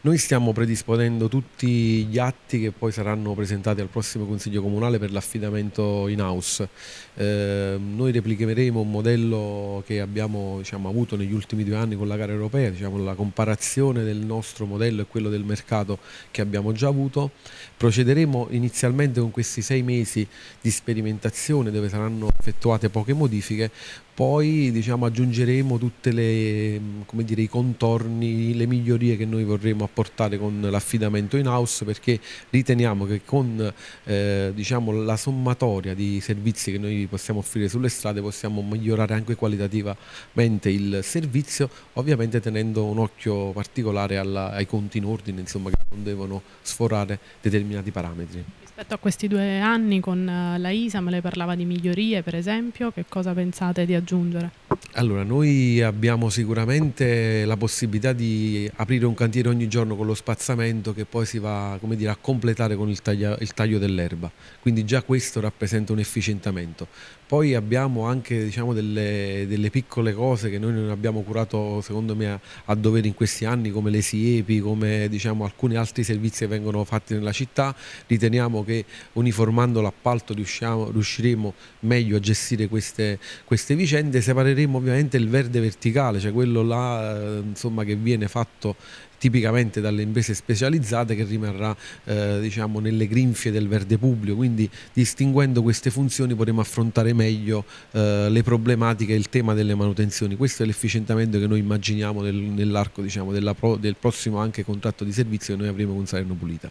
Noi stiamo predisponendo tutti gli atti che poi saranno presentati al prossimo Consiglio Comunale per l'affidamento in house. Eh, noi replicheremo un modello che abbiamo diciamo, avuto negli ultimi due anni con la gara europea, diciamo, la comparazione del nostro modello e quello del mercato che abbiamo già avuto. Procederemo inizialmente con questi sei mesi di sperimentazione dove saranno effettuate poche modifiche, poi diciamo, aggiungeremo tutti i contorni, le migliorie che noi vorremmo a portare con l'affidamento in house perché riteniamo che con eh, diciamo, la sommatoria di servizi che noi possiamo offrire sulle strade possiamo migliorare anche qualitativamente il servizio, ovviamente tenendo un occhio particolare alla, ai conti in ordine insomma, che non devono sforare determinati parametri. Rispetto a questi due anni con eh, la ISAM lei parlava di migliorie per esempio, che cosa pensate di aggiungere? Allora, noi abbiamo sicuramente la possibilità di aprire un cantiere ogni giorno con lo spazzamento che poi si va dire, a completare con il, taglia, il taglio dell'erba, quindi già questo rappresenta un efficientamento. Poi abbiamo anche diciamo, delle, delle, piccole cose che noi non abbiamo curato secondo me a, a dovere in questi anni come le siepi, come diciamo, alcuni altri servizi che vengono fatti nella città, riteniamo che uniformando l'appalto riusciremo meglio a gestire queste, queste vicende, separeremo manterremo ovviamente il verde verticale, cioè quello là eh, insomma, che viene fatto tipicamente dalle imprese specializzate che rimarrà eh, diciamo, nelle grinfie del verde pubblico, quindi distinguendo queste funzioni potremo affrontare meglio eh, le problematiche e il tema delle manutenzioni. Questo è l'efficientamento che noi immaginiamo nel, nell'arco diciamo, della pro, del prossimo anche contratto di servizio che noi avremo con Salerno Pulita.